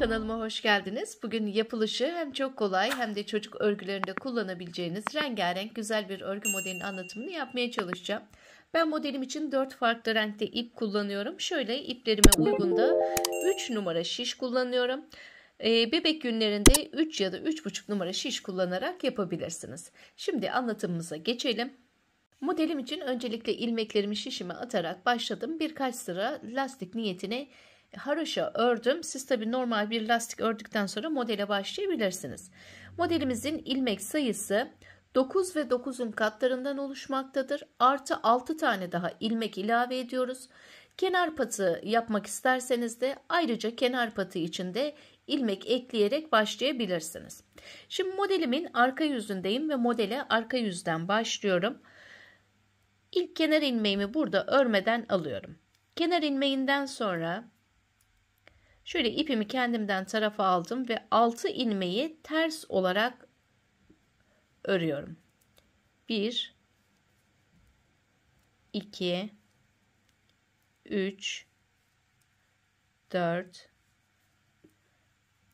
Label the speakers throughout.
Speaker 1: Kanalıma hoş geldiniz. Bugün yapılışı hem çok kolay hem de çocuk örgülerinde kullanabileceğiniz rengarenk güzel bir örgü modelinin anlatımını yapmaya çalışacağım. Ben modelim için 4 farklı renkte ip kullanıyorum. Şöyle iplerime uygun da 3 numara şiş kullanıyorum. Ee, bebek günlerinde 3 ya da 3,5 numara şiş kullanarak yapabilirsiniz. Şimdi anlatımımıza geçelim. Modelim için öncelikle ilmeklerimi şişime atarak başladım. Birkaç sıra lastik niyetine haroşa ördüm. Siz tabi normal bir lastik ördükten sonra modele başlayabilirsiniz. Modelimizin ilmek sayısı 9 ve 9'un katlarından oluşmaktadır. Artı 6 tane daha ilmek ilave ediyoruz. Kenar patı yapmak isterseniz de ayrıca kenar patı için de ilmek ekleyerek başlayabilirsiniz. Şimdi modelimin arka yüzündeyim ve modele arka yüzden başlıyorum. İlk kenar ilmeğimi burada örmeden alıyorum. Kenar ilmeğinden sonra Şöyle ipimi kendimden tarafa aldım ve 6 ilmeği ters olarak örüyorum. 1 2 3 4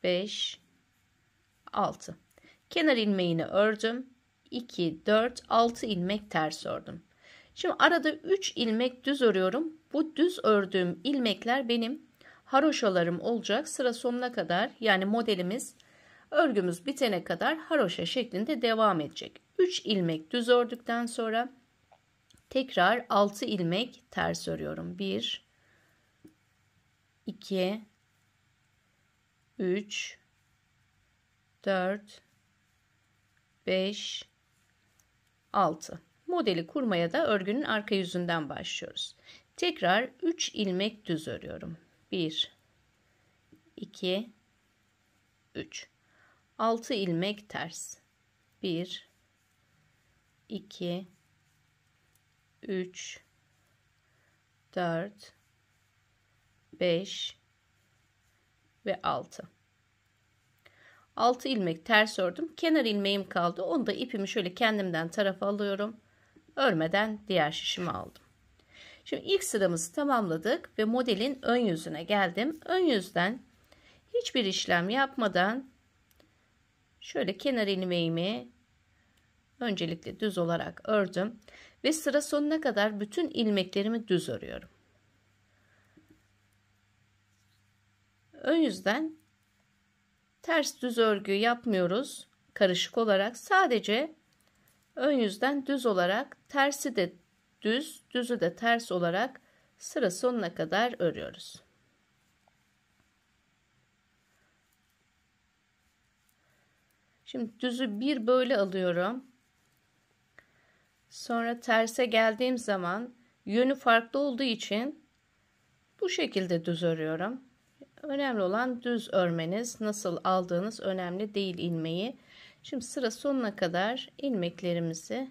Speaker 1: 5 6 kenar ilmeğini ördüm 2 4 6 ilmek ters ördüm şimdi arada 3 ilmek düz örüyorum bu düz ördüğüm ilmekler benim haroşalarım olacak sıra sonuna kadar yani modelimiz örgümüz bitene kadar haroşa şeklinde devam edecek. 3 ilmek düz ördükten sonra tekrar 6 ilmek ters örüyorum. 1 2 3 4 5 6 modeli kurmaya da örgünün arka yüzünden başlıyoruz. Tekrar 3 ilmek düz örüyorum. 1 2 3 6 ilmek ters 1 2 3 4 5 ve 6 6 ilmek ters ördüm kenar ilmeğim kaldı onu da ipimi şöyle kendimden tarafa alıyorum örmeden diğer şişimi aldım Şimdi ilk sıramızı tamamladık ve modelin ön yüzüne geldim. Ön yüzden hiçbir işlem yapmadan şöyle kenar ilmeğimi öncelikle düz olarak ördüm ve sıra sonuna kadar bütün ilmeklerimi düz örüyorum. Ön yüzden ters düz örgü yapmıyoruz karışık olarak sadece ön yüzden düz olarak tersi de düz, düzü de ters olarak sıra sonuna kadar örüyoruz. Şimdi düzü bir böyle alıyorum. Sonra terse geldiğim zaman yönü farklı olduğu için bu şekilde düz örüyorum. Önemli olan düz örmeniz, nasıl aldığınız önemli değil ilmeği. Şimdi sıra sonuna kadar ilmeklerimizi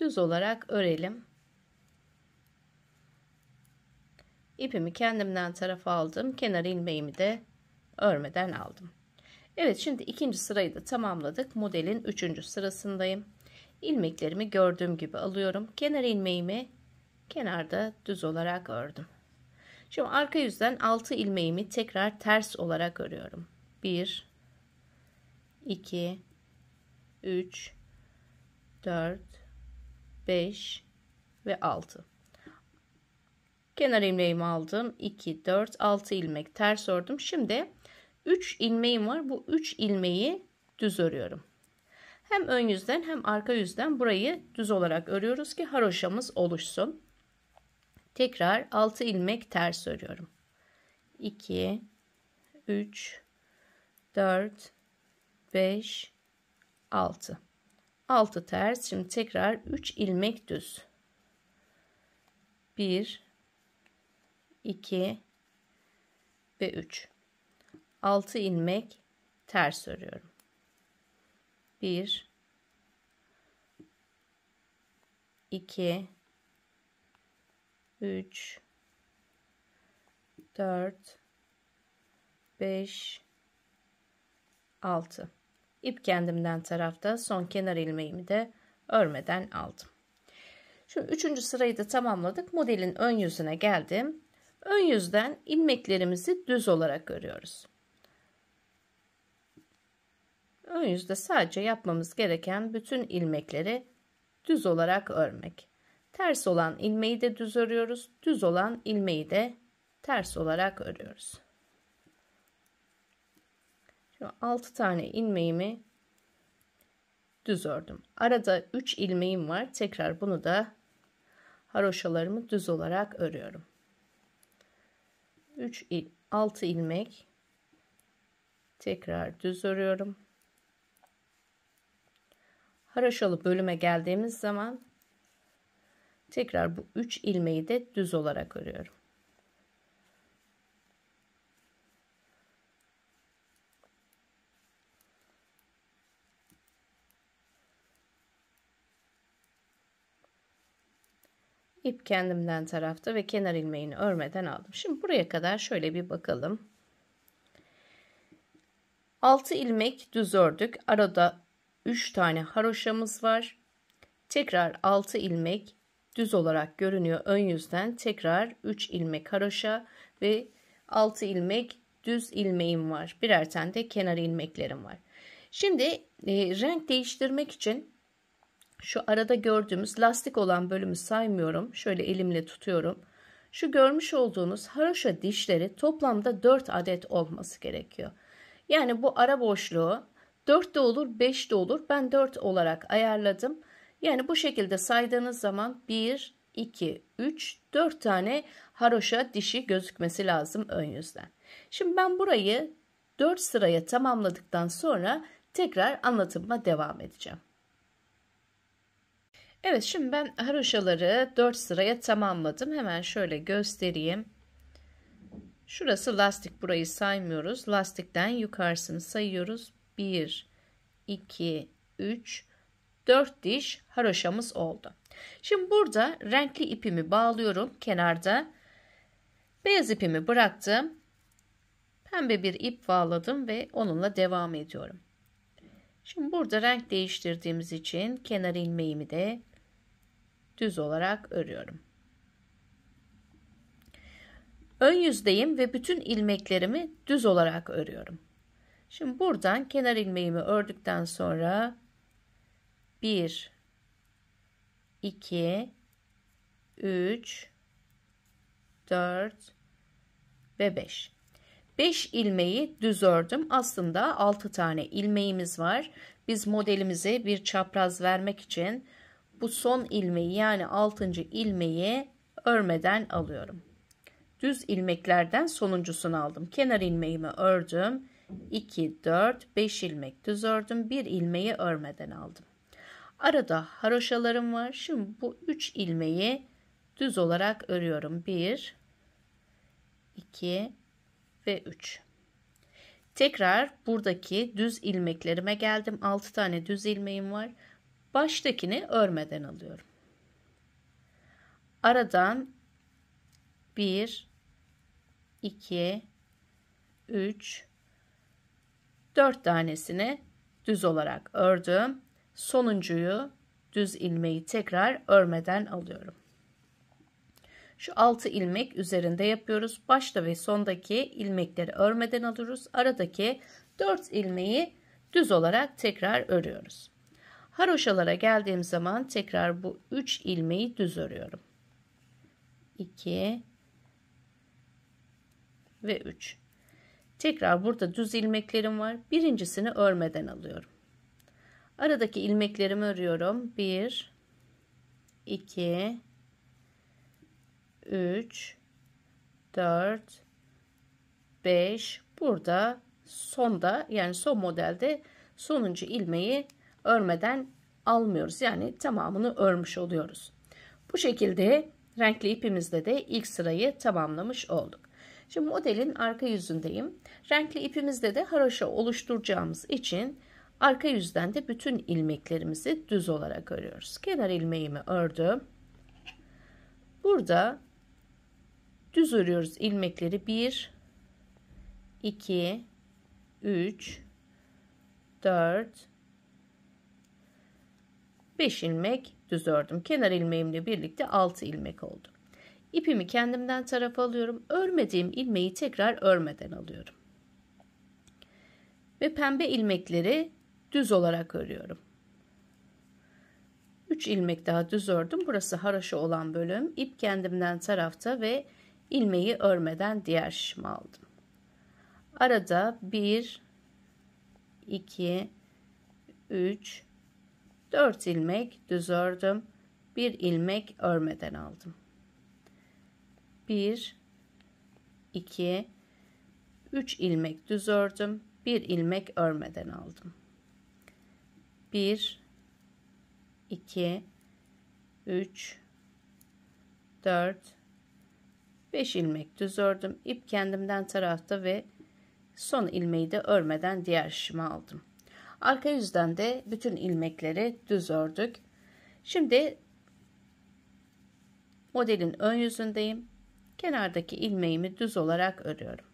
Speaker 1: düz olarak örelim. İpimi kendimden tarafa aldım. Kenar ilmeğimi de örmeden aldım. Evet şimdi ikinci sırayı da tamamladık. Modelin üçüncü sırasındayım. İlmeklerimi gördüğüm gibi alıyorum. Kenar ilmeğimi kenarda düz olarak ördüm. Şimdi arka yüzden 6 ilmeğimi tekrar ters olarak örüyorum. 1 2 3 4 5 ve 6. Kenar ilmeğimi aldım. 2, 4, 6 ilmek ters ördüm. Şimdi 3 ilmeğim var. Bu 3 ilmeği düz örüyorum. Hem ön yüzden hem arka yüzden burayı düz olarak örüyoruz ki haroşamız oluşsun. Tekrar 6 ilmek ters örüyorum. 2, 3, 4, 5, 6. 6 ters. Şimdi tekrar 3 ilmek düz. 1 2 ve 3. 6 ilmek ters örüyorum. 1 2 3 4 5 6 İp kendimden tarafta son kenar ilmeğimi de örmeden aldım. Şimdi üçüncü sırayı da tamamladık. Modelin ön yüzüne geldim. Ön yüzden ilmeklerimizi düz olarak örüyoruz. Ön yüzde sadece yapmamız gereken bütün ilmekleri düz olarak örmek. Ters olan ilmeği de düz örüyoruz. Düz olan ilmeği de ters olarak örüyoruz. 6 tane ilmeğimi düz ördüm. Arada 3 ilmeğim var. Tekrar bunu da haroşalarımı düz olarak örüyorum. 3 il 6 ilmek tekrar düz örüyorum. Haroşalı bölüme geldiğimiz zaman tekrar bu 3 ilmeği de düz olarak örüyorum. İp kendimden tarafta ve kenar ilmeğini örmeden aldım. Şimdi buraya kadar şöyle bir bakalım. 6 ilmek düz ördük. Arada 3 tane haroşamız var. Tekrar 6 ilmek düz olarak görünüyor ön yüzden. Tekrar 3 ilmek haroşa ve 6 ilmek düz ilmeğim var. Birer tane de kenar ilmeklerim var. Şimdi e, renk değiştirmek için şu arada gördüğümüz lastik olan bölümü saymıyorum. Şöyle elimle tutuyorum. Şu görmüş olduğunuz haroşa dişleri toplamda 4 adet olması gerekiyor. Yani bu ara boşluğu 4 de olur 5 de olur. Ben 4 olarak ayarladım. Yani bu şekilde saydığınız zaman 1, 2, 3, 4 tane haroşa dişi gözükmesi lazım ön yüzden. Şimdi ben burayı 4 sıraya tamamladıktan sonra tekrar anlatıma devam edeceğim. Evet şimdi ben haroşaları 4 sıraya tamamladım. Hemen şöyle göstereyim. Şurası lastik burayı saymıyoruz. Lastikten yukarısını sayıyoruz. 1, 2, 3, 4 diş haroşamız oldu. Şimdi burada renkli ipimi bağlıyorum kenarda. Beyaz ipimi bıraktım. Pembe bir ip bağladım ve onunla devam ediyorum. Şimdi burada renk değiştirdiğimiz için kenar ilmeğimi de düz olarak örüyorum. Ön yüzdeyim ve bütün ilmeklerimi düz olarak örüyorum. Şimdi buradan kenar ilmeğimi ördükten sonra 1 2 3 4 ve 5. 5 ilmeği düz ördüm. Aslında 6 tane ilmeğimiz var. Biz modelimize bir çapraz vermek için bu son ilmeği yani 6. ilmeği örmeden alıyorum. Düz ilmeklerden sonuncusunu aldım. Kenar ilmeğimi ördüm. 2, 4, 5 ilmek düz ördüm. 1 ilmeği örmeden aldım. Arada haroşalarım var. Şimdi bu 3 ilmeği düz olarak örüyorum. 1, 2 ve 3. Tekrar buradaki düz ilmeklerime geldim. 6 tane düz ilmeğim var. Baştakini örmeden alıyorum. Aradan 1 2 3 4 tanesini düz olarak ördüm. Sonuncuyu düz ilmeği tekrar örmeden alıyorum. Şu 6 ilmek üzerinde yapıyoruz. Başta ve sondaki ilmekleri örmeden alıyoruz. Aradaki 4 ilmeği düz olarak tekrar örüyoruz. Haroşalara geldiğim zaman tekrar bu 3 ilmeği düz örüyorum. 2 ve 3. Tekrar burada düz ilmeklerim var. Birincisini örmeden alıyorum. Aradaki ilmeklerimi örüyorum. 1 2 3 4 5 burada sonda yani son modelde sonuncu ilmeği örmeden almıyoruz. Yani tamamını örmüş oluyoruz. Bu şekilde renkli ipimizde de ilk sırayı tamamlamış olduk. Şimdi modelin arka yüzündeyim. Renkli ipimizde de haroşa oluşturacağımız için arka yüzden de bütün ilmeklerimizi düz olarak örüyoruz. Kenar ilmeğimi ördüm. Burada düz örüyoruz ilmekleri 1 2 3 4 5 ilmek düz ördüm. Kenar ilmeğimle birlikte 6 ilmek oldu. İpimi kendimden tarafa alıyorum. Örmediğim ilmeği tekrar örmeden alıyorum. Ve pembe ilmekleri düz olarak örüyorum. 3 ilmek daha düz ördüm. Burası haraşo olan bölüm. İp kendimden tarafta ve ilmeği örmeden diğer şişimi aldım. Arada 1 2 3 4 ilmek düz ördüm. 1 ilmek örmeden aldım. 1 2 3 ilmek düz ördüm. 1 ilmek örmeden aldım. 1 2 3 4 5 ilmek düz ördüm. İp kendimden tarafta ve son ilmeği de örmeden diğer şişime aldım. Arka yüzden de bütün ilmekleri düz ördük. Şimdi modelin ön yüzündeyim. Kenardaki ilmeğimi düz olarak örüyorum.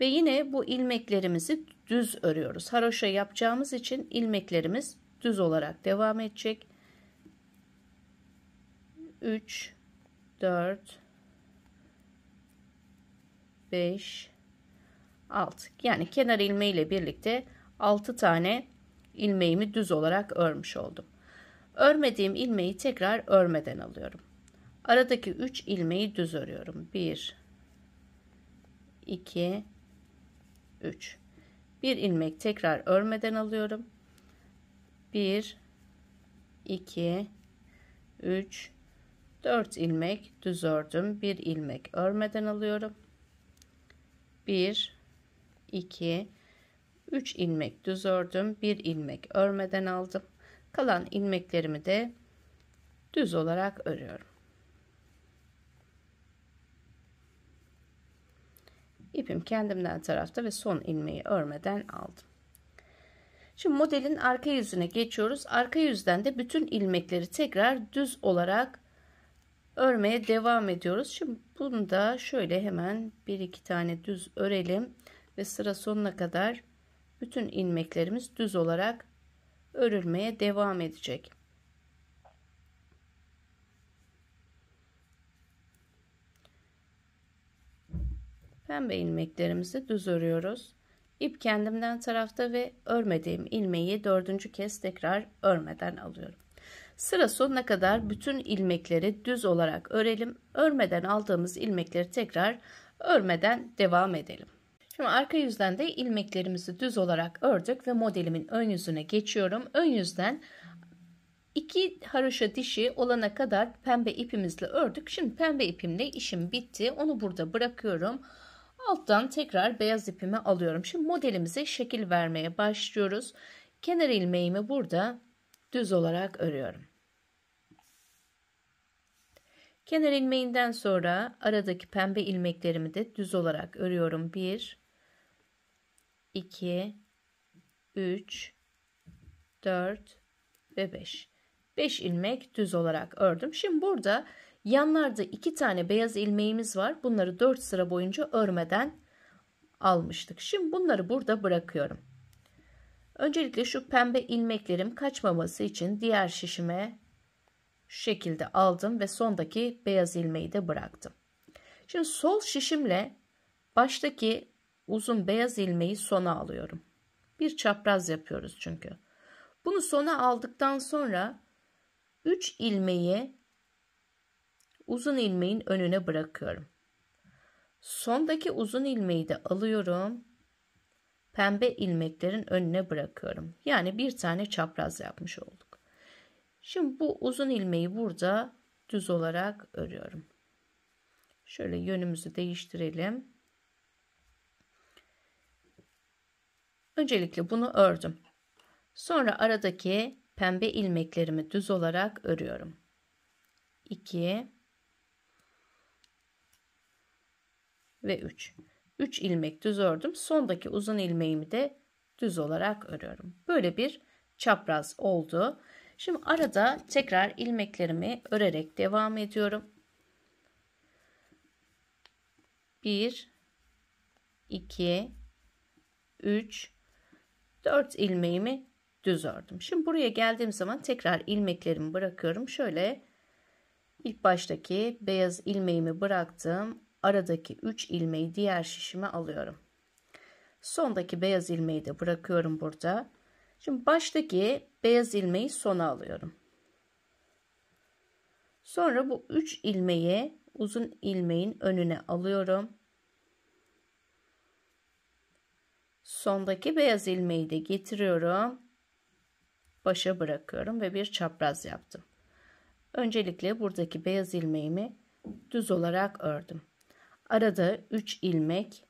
Speaker 1: Ve yine bu ilmeklerimizi düz örüyoruz. Haroşa yapacağımız için ilmeklerimiz düz olarak devam edecek. 3 4 5 6 yani kenar ilmeği ile birlikte 6 tane ilmeğimi düz olarak örmüş oldum. Örmediğim ilmeği tekrar örmeden alıyorum. Aradaki 3 ilmeği düz örüyorum. 1 2 3 Bir ilmek tekrar örmeden alıyorum. 1 2 3 4 ilmek düz ördüm. 1 ilmek örmeden alıyorum. 1 2 3 ilmek düz ördüm. 1 ilmek örmeden aldım. Kalan ilmeklerimi de düz olarak örüyorum. İpim kendimden tarafta ve son ilmeği örmeden aldım. Şimdi modelin arka yüzüne geçiyoruz. Arka yüzden de bütün ilmekleri tekrar düz olarak örmeye devam ediyoruz. Şimdi bunu da şöyle hemen bir iki tane düz örelim ve sıra sonuna kadar bütün ilmeklerimiz düz olarak örülmeye devam edecek. Pembe ilmeklerimizi düz örüyoruz. İp kendimden tarafta ve örmediğim ilmeği dördüncü kez tekrar örmeden alıyorum. Sıra sonuna kadar bütün ilmekleri düz olarak örelim. Örmeden aldığımız ilmekleri tekrar örmeden devam edelim. Şimdi arka yüzden de ilmeklerimizi düz olarak ördük ve modelimin ön yüzüne geçiyorum. Ön yüzden iki haroşa dişi olana kadar pembe ipimizle ördük. Şimdi pembe ipimle işim bitti. Onu burada bırakıyorum. Alttan tekrar beyaz ipimi alıyorum. Şimdi modelimize şekil vermeye başlıyoruz. Kenar ilmeğimi burada düz olarak örüyorum. Kenar ilmeğinden sonra aradaki pembe ilmeklerimi de düz olarak örüyorum. 1 2, 3, 4 ve 5. 5 ilmek düz olarak ördüm. Şimdi burada yanlarda 2 tane beyaz ilmeğimiz var. Bunları 4 sıra boyunca örmeden almıştık. Şimdi bunları burada bırakıyorum. Öncelikle şu pembe ilmeklerim kaçmaması için diğer şişime şu şekilde aldım ve sondaki beyaz ilmeği de bıraktım. Şimdi sol şişimle baştaki uzun beyaz ilmeği sona alıyorum. Bir çapraz yapıyoruz çünkü. Bunu sona aldıktan sonra 3 ilmeği uzun ilmeğin önüne bırakıyorum. Sondaki uzun ilmeği de alıyorum. Pembe ilmeklerin önüne bırakıyorum. Yani bir tane çapraz yapmış olduk. Şimdi bu uzun ilmeği burada düz olarak örüyorum. Şöyle yönümüzü değiştirelim. Öncelikle bunu ördüm. Sonra aradaki pembe ilmeklerimi düz olarak örüyorum. 2 ve 3. 3 ilmek düz ördüm. Sondaki uzun ilmeğimi de düz olarak örüyorum. Böyle bir çapraz oldu. Şimdi arada tekrar ilmeklerimi örerek devam ediyorum. 1 2 3 4 ilmeğimi düz ördüm. Şimdi buraya geldiğim zaman tekrar ilmeklerimi bırakıyorum. Şöyle ilk baştaki beyaz ilmeğimi bıraktım. Aradaki 3 ilmeği diğer şişime alıyorum. Sondaki beyaz ilmeği de bırakıyorum burada. Şimdi baştaki beyaz ilmeği sona alıyorum. Sonra bu 3 ilmeği uzun ilmeğin önüne alıyorum. Sondaki beyaz ilmeği de getiriyorum. Başa bırakıyorum ve bir çapraz yaptım. Öncelikle buradaki beyaz ilmeğimi düz olarak ördüm. Arada 3 ilmek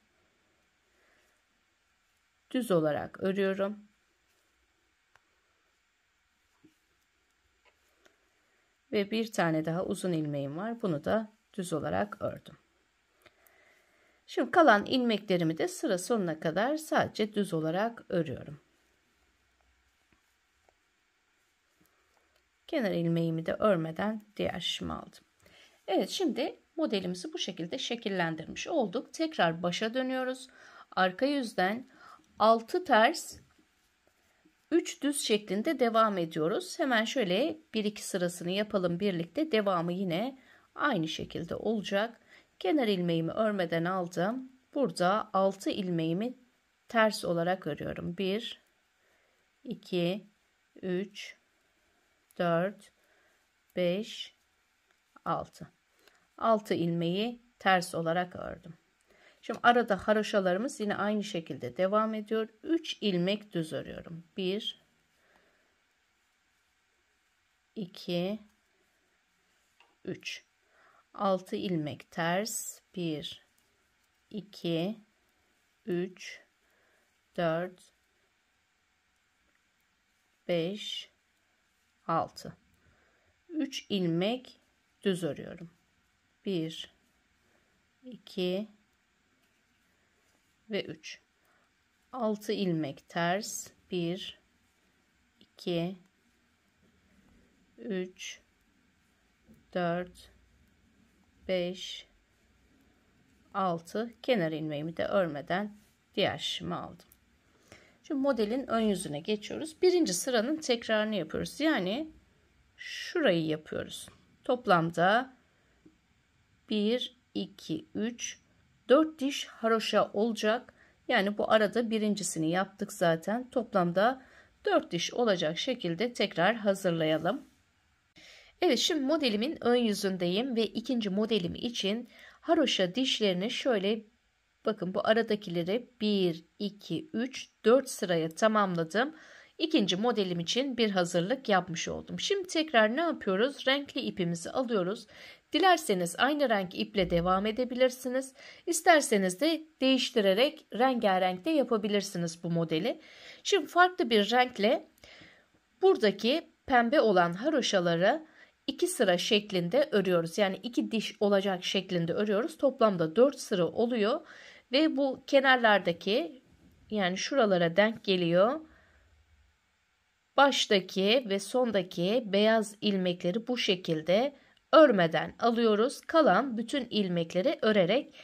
Speaker 1: düz olarak örüyorum. Ve bir tane daha uzun ilmeğim var. Bunu da düz olarak ördüm. Şimdi kalan ilmeklerimi de sıra sonuna kadar sadece düz olarak örüyorum. Kenar ilmeğimi de örmeden diğer şişimi aldım. Evet şimdi modelimizi bu şekilde şekillendirmiş olduk. Tekrar başa dönüyoruz. Arka yüzden 6 ters 3 düz şeklinde devam ediyoruz. Hemen şöyle 1-2 sırasını yapalım birlikte. Devamı yine aynı şekilde olacak. Kenar ilmeğimi örmeden aldım. Burada 6 ilmeğimi ters olarak örüyorum. 1 2 3 4 5 6 6 ilmeği ters olarak ördüm. Şimdi arada haroşalarımız yine aynı şekilde devam ediyor. 3 ilmek düz örüyorum. 1 2 3 6 ilmek ters 1 2 3 4 5 6 3 ilmek düz örüyorum 1 2 ve 3 6 ilmek ters 1 2 3 4 5 6 kenar ilmeğimi de örmeden diğer şişimi aldım. Şimdi modelin ön yüzüne geçiyoruz. Birinci sıranın tekrarını yapıyoruz. Yani şurayı yapıyoruz. Toplamda 1, 2, 3, 4 diş haroşa olacak. Yani bu arada birincisini yaptık zaten. Toplamda 4 diş olacak şekilde tekrar hazırlayalım. Evet şimdi modelimin ön yüzündeyim ve ikinci modelim için haroşa dişlerini şöyle bakın bu aradakileri 1, 2, 3, 4 sıraya tamamladım. İkinci modelim için bir hazırlık yapmış oldum. Şimdi tekrar ne yapıyoruz? Renkli ipimizi alıyoruz. Dilerseniz aynı renk iple devam edebilirsiniz. İsterseniz de değiştirerek rengarenk de yapabilirsiniz bu modeli. Şimdi farklı bir renkle buradaki pembe olan haroşaları 2 sıra şeklinde örüyoruz. Yani 2 diş olacak şeklinde örüyoruz. Toplamda 4 sıra oluyor ve bu kenarlardaki yani şuralara denk geliyor. Baştaki ve sondaki beyaz ilmekleri bu şekilde örmeden alıyoruz. Kalan bütün ilmekleri örerek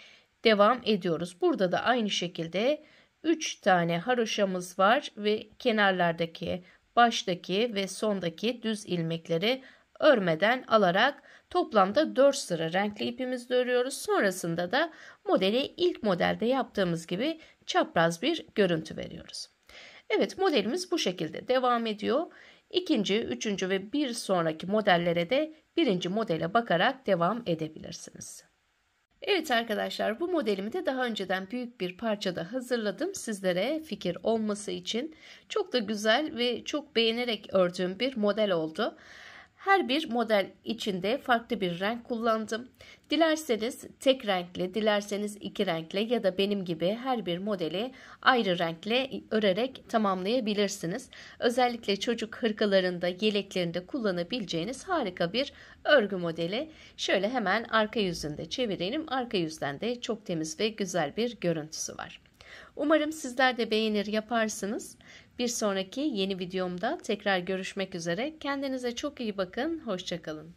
Speaker 1: devam ediyoruz. Burada da aynı şekilde 3 tane haroşamız var ve kenarlardaki baştaki ve sondaki düz ilmekleri örmeden alarak toplamda 4 sıra renkli ipimizle örüyoruz. Sonrasında da modeli ilk modelde yaptığımız gibi çapraz bir görüntü veriyoruz. Evet modelimiz bu şekilde devam ediyor. İkinci, üçüncü ve bir sonraki modellere de birinci modele bakarak devam edebilirsiniz. Evet arkadaşlar bu modelimi de daha önceden büyük bir parçada hazırladım sizlere fikir olması için. Çok da güzel ve çok beğenerek ördüğüm bir model oldu. Her bir model içinde farklı bir renk kullandım. Dilerseniz tek renkli, dilerseniz iki renkli ya da benim gibi her bir modeli ayrı renkle örerek tamamlayabilirsiniz. Özellikle çocuk hırkalarında, yeleklerinde kullanabileceğiniz harika bir örgü modeli. Şöyle hemen arka yüzünde çevireyim. Arka yüzden de çok temiz ve güzel bir görüntüsü var. Umarım sizler de beğenir yaparsınız. Bir sonraki yeni videomda tekrar görüşmek üzere. Kendinize çok iyi bakın. Hoşçakalın.